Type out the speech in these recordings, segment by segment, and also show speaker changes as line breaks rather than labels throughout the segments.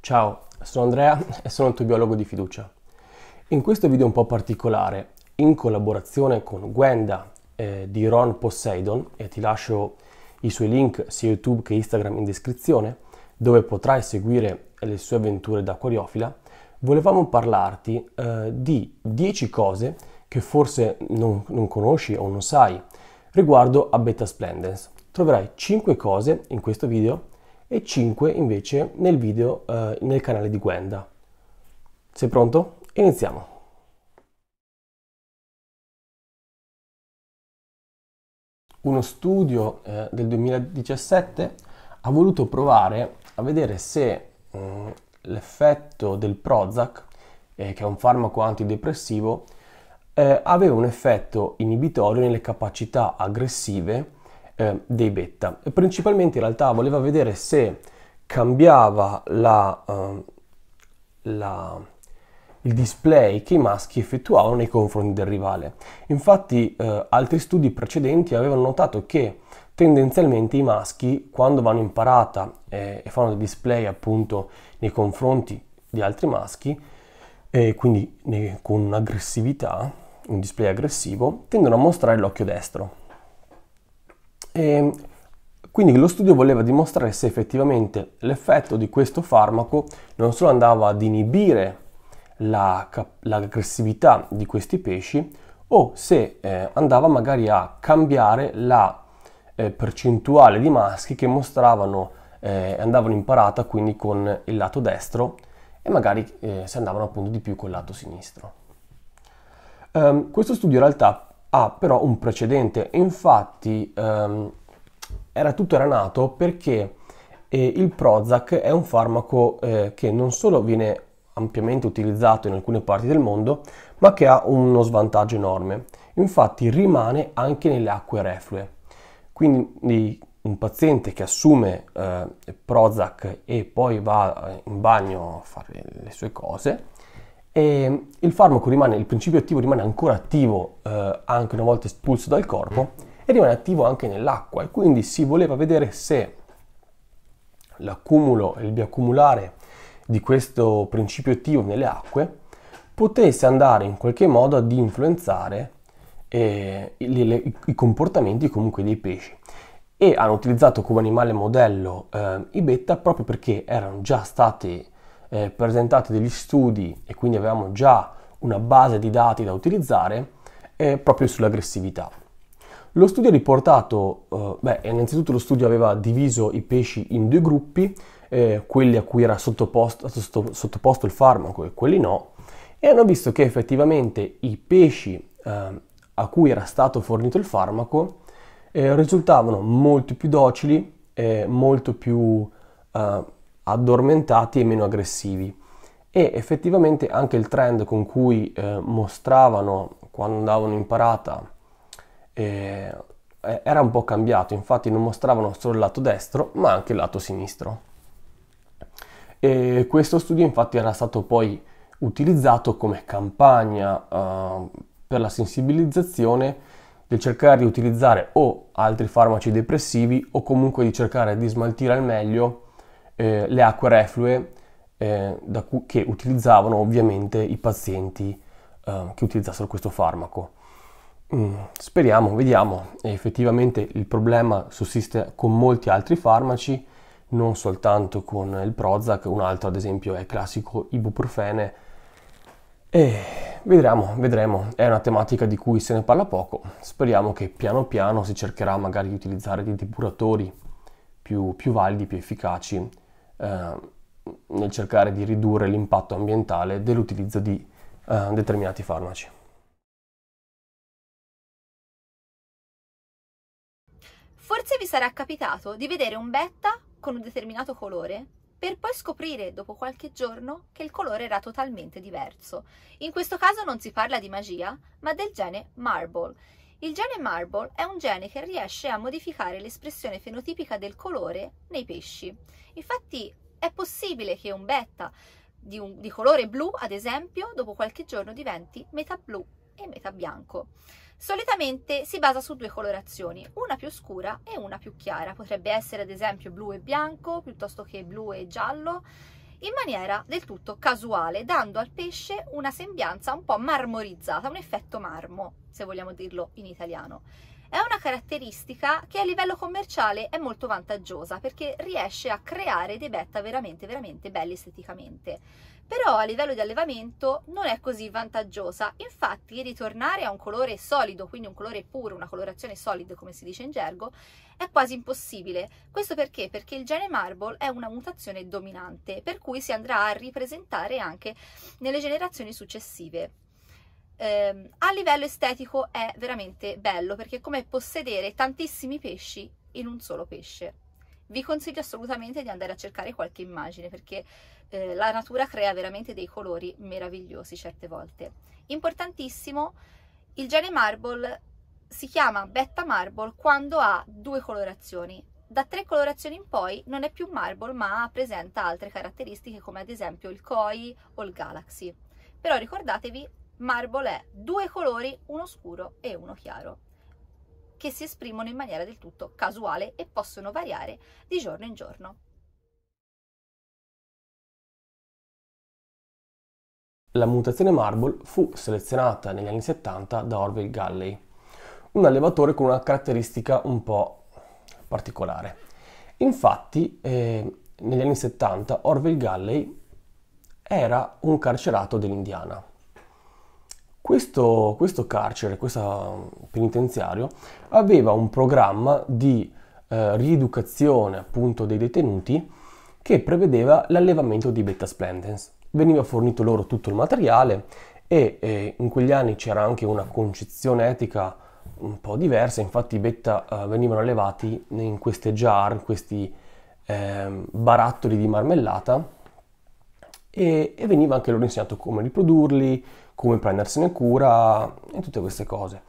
Ciao, sono Andrea e sono il tuo biologo di fiducia. In questo video un po' particolare, in collaborazione con Gwenda eh, di Ron Poseidon, e ti lascio i suoi link sia YouTube che Instagram in descrizione, dove potrai seguire le sue avventure da acquariofila, volevamo parlarti eh, di 10 cose che forse non, non conosci o non sai riguardo a Beta Splendens. Troverai 5 cose in questo video e 5 invece nel video eh, nel canale di Gwenda. Sei pronto? Iniziamo! Uno studio eh, del 2017 ha voluto provare a vedere se mh, mm, l'effetto del Prozac, eh, che è un farmaco antidepressivo, eh, aveva un effetto inibitorio nelle capacità aggressive eh, dei beta. E principalmente in realtà voleva vedere se cambiava la, eh, la, il display che i maschi effettuavano nei confronti del rivale. Infatti eh, altri studi precedenti avevano notato che tendenzialmente i maschi quando vanno in parata eh, e fanno dei display appunto nei confronti di altri maschi, e quindi con un'aggressività, un display aggressivo, tendono a mostrare l'occhio destro, e quindi lo studio voleva dimostrare se effettivamente l'effetto di questo farmaco non solo andava ad inibire la, l'aggressività di questi pesci o se eh, andava magari a cambiare la eh, percentuale di maschi che mostravano eh, andavano in parata quindi con il lato destro e magari eh, se andavano appunto di più col lato sinistro. Um, questo studio in realtà ha però un precedente. Infatti ehm, era tutto era nato perché eh, il Prozac è un farmaco eh, che non solo viene ampiamente utilizzato in alcune parti del mondo, ma che ha uno svantaggio enorme. Infatti rimane anche nelle acque reflue. Quindi un paziente che assume eh, Prozac e poi va eh, in bagno a fare le sue cose, e il farmaco rimane, il principio attivo rimane ancora attivo eh, anche una volta espulso dal corpo e rimane attivo anche nell'acqua e quindi si voleva vedere se l'accumulo e il biaccumulare di questo principio attivo nelle acque potesse andare in qualche modo ad influenzare eh, i, i comportamenti comunque dei pesci e hanno utilizzato come animale modello eh, i betta proprio perché erano già stati eh, presentato degli studi e quindi avevamo già una base di dati da utilizzare eh, proprio sull'aggressività. Lo studio ha riportato, eh, beh, innanzitutto lo studio aveva diviso i pesci in due gruppi, eh, quelli a cui era sottoposto, sotto, sottoposto, il farmaco e quelli no, e hanno visto che effettivamente i pesci eh, a cui era stato fornito il farmaco eh, risultavano molto più docili, molto più eh, addormentati e meno aggressivi. E effettivamente anche il trend con cui eh, mostravano quando andavano in parata eh, eh, era un po' cambiato, infatti non mostravano solo il lato destro ma anche il lato sinistro. E questo studio infatti era stato poi utilizzato come campagna eh, per la sensibilizzazione del cercare di utilizzare o altri farmaci depressivi o comunque di cercare di smaltire al meglio eh, le acque reflue eh, cu- che utilizzavano ovviamente i pazienti eh, che utilizzassero questo farmaco. Mm, speriamo, vediamo, e effettivamente il problema sussiste con molti altri farmaci, non soltanto con il Prozac, un altro ad esempio è il classico ibuprofene. E vedremo, vedremo, è una tematica di cui se ne parla poco, speriamo che piano piano si cercherà magari di utilizzare dei depuratori più, più validi, più efficaci eh, nel cercare di ridurre l'impatto ambientale dell'utilizzo di eh, determinati farmaci.
Forse vi sarà capitato di vedere un beta con un determinato colore per poi scoprire dopo qualche giorno che il colore era totalmente diverso. In questo caso non si parla di magia, ma del gene Marble, il gene Marble è un gene che riesce a modificare l'espressione fenotipica del colore nei pesci. Infatti è possibile che un betta di, un, di colore blu, ad esempio, dopo qualche giorno diventi metà blu e metà bianco. Solitamente si basa su due colorazioni, una più scura e una più chiara. Potrebbe essere ad esempio blu e bianco piuttosto che blu e giallo in maniera del tutto casuale, dando al pesce una sembianza un po' marmorizzata, un effetto marmo, se vogliamo dirlo in italiano. È una caratteristica che a livello commerciale è molto vantaggiosa perché riesce a creare dei betta veramente veramente belli esteticamente. Però a livello di allevamento non è così vantaggiosa, infatti ritornare a un colore solido, quindi un colore puro, una colorazione solida come si dice in gergo, è quasi impossibile. Questo perché? Perché il gene Marble è una mutazione dominante, per cui si andrà a ripresentare anche nelle generazioni successive eh, a livello estetico è veramente bello perché è come possedere tantissimi pesci in un solo pesce. Vi consiglio assolutamente di andare a cercare qualche immagine perché eh, la natura crea veramente dei colori meravigliosi certe volte. Importantissimo, il gene marble si chiama betta marble quando ha due colorazioni. Da tre colorazioni in poi non è più marble ma presenta altre caratteristiche come ad esempio il koi o il galaxy. Però ricordatevi Marble è due colori, uno scuro e uno chiaro, che si esprimono in maniera del tutto casuale e possono variare di giorno in giorno.
La mutazione Marble fu selezionata negli anni 70 da Orville Galley, un allevatore con una caratteristica un po' particolare. Infatti, eh, negli anni 70 Orville Galley era un carcerato dell'Indiana, questo, questo carcere, questo penitenziario, aveva un programma di eh, rieducazione appunto dei detenuti che prevedeva l'allevamento di beta splendens. Veniva fornito loro tutto il materiale e eh, in quegli anni c'era anche una concezione etica un po' diversa, infatti i beta eh, venivano allevati in queste jar, in questi ehm, barattoli di marmellata e, e veniva anche loro insegnato come riprodurli, come prendersene cura e tutte queste cose.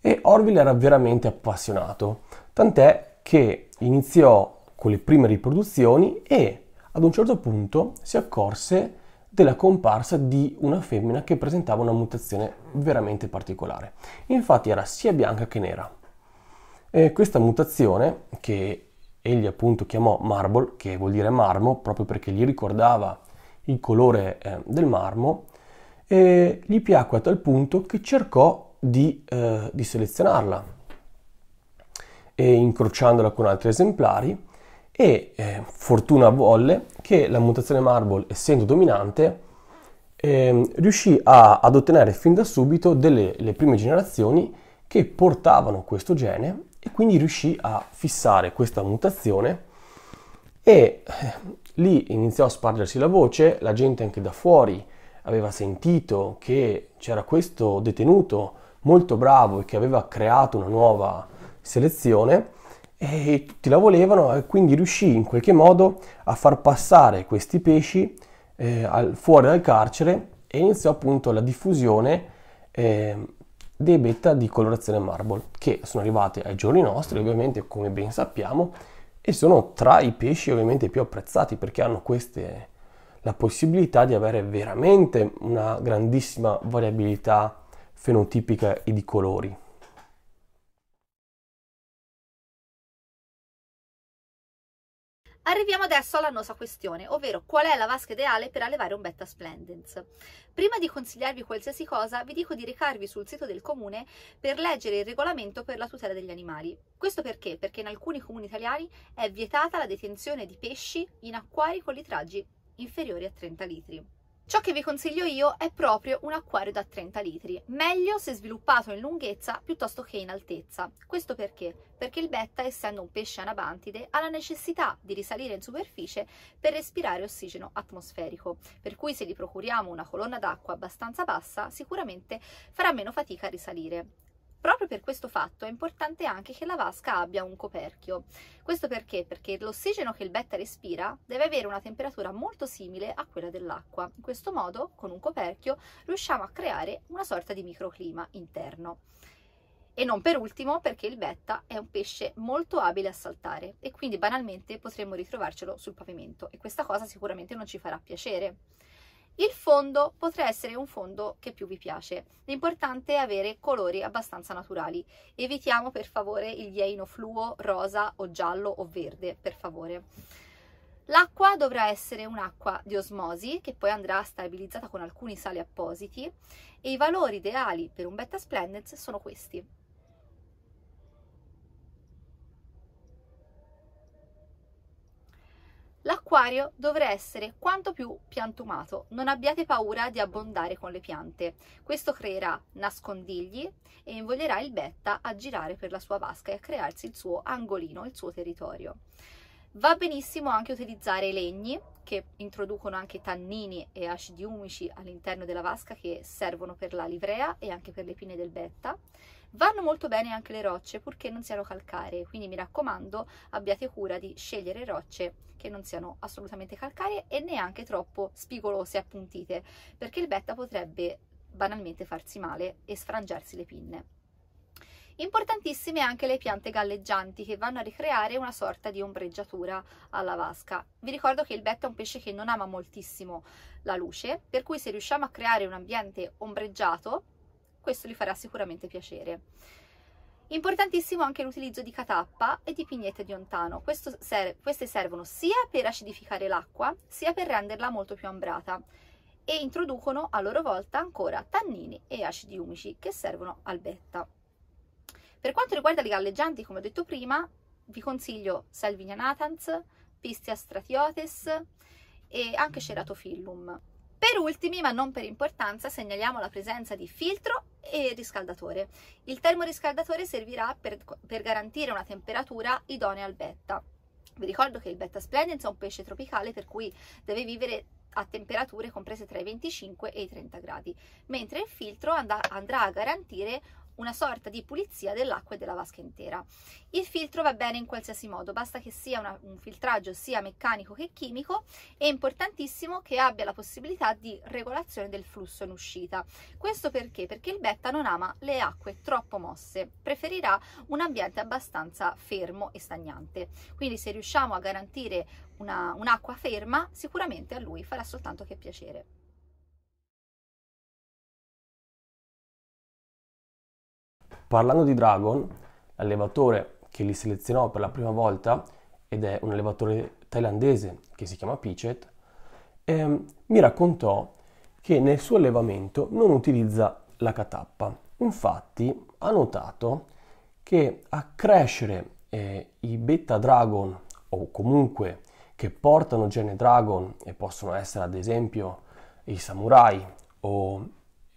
E Orville era veramente appassionato, tant'è che iniziò con le prime riproduzioni e ad un certo punto si accorse della comparsa di una femmina che presentava una mutazione veramente particolare. Infatti era sia bianca che nera. E questa mutazione, che egli appunto chiamò Marble, che vuol dire marmo, proprio perché gli ricordava il colore eh, del marmo e gli piacque a tal punto che cercò di, eh, di selezionarla e incrociandola con altri esemplari e eh, fortuna volle che la mutazione Marble essendo dominante eh, riuscì a, ad ottenere fin da subito delle prime generazioni che portavano questo gene e quindi riuscì a fissare questa mutazione e eh, Lì iniziò a spargersi la voce, la gente anche da fuori aveva sentito che c'era questo detenuto molto bravo e che aveva creato una nuova selezione e tutti la volevano e quindi riuscì in qualche modo a far passare questi pesci eh, al, fuori dal carcere e iniziò appunto la diffusione eh, dei beta di colorazione marble che sono arrivate ai giorni nostri ovviamente come ben sappiamo e sono tra i pesci ovviamente più apprezzati perché hanno queste, la possibilità di avere veramente una grandissima variabilità fenotipica e di colori.
Arriviamo adesso alla nostra questione, ovvero qual è la vasca ideale per allevare un Betta Splendens. Prima di consigliarvi qualsiasi cosa, vi dico di recarvi sul sito del comune per leggere il regolamento per la tutela degli animali. Questo perché? Perché in alcuni comuni italiani è vietata la detenzione di pesci in acquari con litraggi inferiori a 30 litri. Ciò che vi consiglio io è proprio un acquario da 30 litri, meglio se sviluppato in lunghezza piuttosto che in altezza. Questo perché? Perché il betta, essendo un pesce anabantide, ha la necessità di risalire in superficie per respirare ossigeno atmosferico, per cui se gli procuriamo una colonna d'acqua abbastanza bassa sicuramente farà meno fatica a risalire. Proprio per questo fatto è importante anche che la vasca abbia un coperchio. Questo perché? Perché l'ossigeno che il betta respira deve avere una temperatura molto simile a quella dell'acqua. In questo modo, con un coperchio, riusciamo a creare una sorta di microclima interno. E non per ultimo perché il betta è un pesce molto abile a saltare e quindi banalmente potremmo ritrovarcelo sul pavimento e questa cosa sicuramente non ci farà piacere il fondo potrà essere un fondo che più vi piace. L'importante è avere colori abbastanza naturali. Evitiamo per favore il ghieino fluo, rosa o giallo o verde, per favore. L'acqua dovrà essere un'acqua di osmosi che poi andrà stabilizzata con alcuni sali appositi e i valori ideali per un betta splendens sono questi. L'acquario dovrà essere quanto più piantumato, non abbiate paura di abbondare con le piante. Questo creerà nascondigli e invoglierà il betta a girare per la sua vasca e a crearsi il suo angolino, il suo territorio. Va benissimo anche utilizzare legni che introducono anche tannini e acidi umici all'interno della vasca che servono per la livrea e anche per le pinne del betta. Vanno molto bene anche le rocce purché non siano calcaree, quindi mi raccomando abbiate cura di scegliere rocce che non siano assolutamente calcaree e neanche troppo spigolose e appuntite, perché il betta potrebbe banalmente farsi male e sfrangiarsi le pinne. Importantissime anche le piante galleggianti che vanno a ricreare una sorta di ombreggiatura alla vasca. Vi ricordo che il betta è un pesce che non ama moltissimo la luce, per cui se riusciamo a creare un ambiente ombreggiato, questo gli farà sicuramente piacere. Importantissimo anche l'utilizzo di catappa e di pignette di ontano. Ser queste servono sia per acidificare l'acqua, sia per renderla molto più ambrata e introducono a loro volta ancora tannini e acidi umici che servono al betta. Per quanto riguarda le galleggianti, come ho detto prima, vi consiglio Salvinia natans, Pistia stratiotes e anche Ceratophyllum. Per ultimi, ma non per importanza, segnaliamo la presenza di filtro e riscaldatore. Il termoriscaldatore servirà per, per garantire una temperatura idonea al betta. Vi ricordo che il betta splendens è un pesce tropicale per cui deve vivere a temperature comprese tra i 25 e i 30 gradi, mentre il filtro andrà a garantire una sorta di pulizia dell'acqua e della vasca intera. Il filtro va bene in qualsiasi modo, basta che sia una, un filtraggio sia meccanico che chimico è importantissimo che abbia la possibilità di regolazione del flusso in uscita. Questo perché? Perché il betta non ama le acque troppo mosse, preferirà un ambiente abbastanza fermo e stagnante. Quindi se riusciamo a garantire una, un'acqua ferma, sicuramente a lui farà soltanto che piacere. Parlando
di Dragon, l'allevatore che li selezionò per la prima volta, ed è un allevatore thailandese che si chiama Pichet, ehm, mi raccontò che nel suo allevamento non utilizza la catappa. Infatti ha notato che a crescere eh, i beta dragon o comunque che portano gene dragon e possono essere ad esempio i samurai o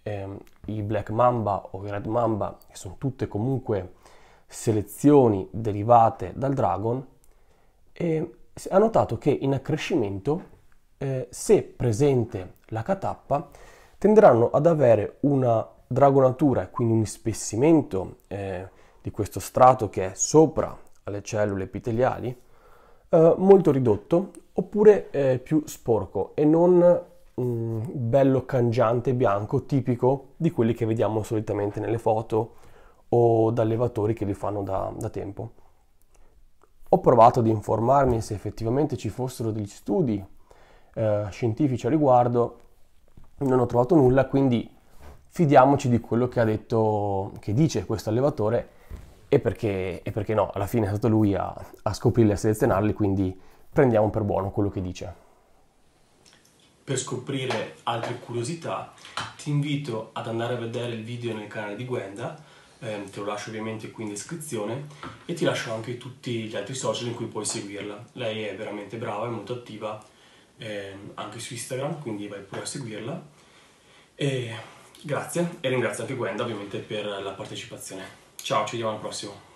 ehm, i Black Mamba o i Red Mamba, che sono tutte comunque selezioni derivate dal Dragon, eh, ha notato che in accrescimento, eh, se presente la catappa, tenderanno ad avere una dragonatura e quindi un spessimento eh, di questo strato che è sopra alle cellule epiteliali, eh, molto ridotto oppure eh, più sporco e non mh, bello cangiante bianco tipico di quelli che vediamo solitamente nelle foto o da allevatori che li fanno da, da tempo. Ho provato ad informarmi se effettivamente ci fossero degli studi eh, scientifici a riguardo, non ho trovato nulla, quindi fidiamoci di quello che ha detto, che dice questo allevatore e perché, e perché no, alla fine è stato lui a, a scoprirli e a selezionarli, quindi prendiamo per buono quello che dice per scoprire altre curiosità ti invito ad andare a vedere il video nel canale di Gwenda, ehm, te lo lascio ovviamente qui in descrizione e ti lascio anche tutti gli altri social in cui puoi seguirla. Lei è veramente brava, e molto attiva ehm, anche su Instagram, quindi vai pure a seguirla. E grazie e ringrazio anche Gwenda ovviamente per la partecipazione. Ciao, ci vediamo al prossimo.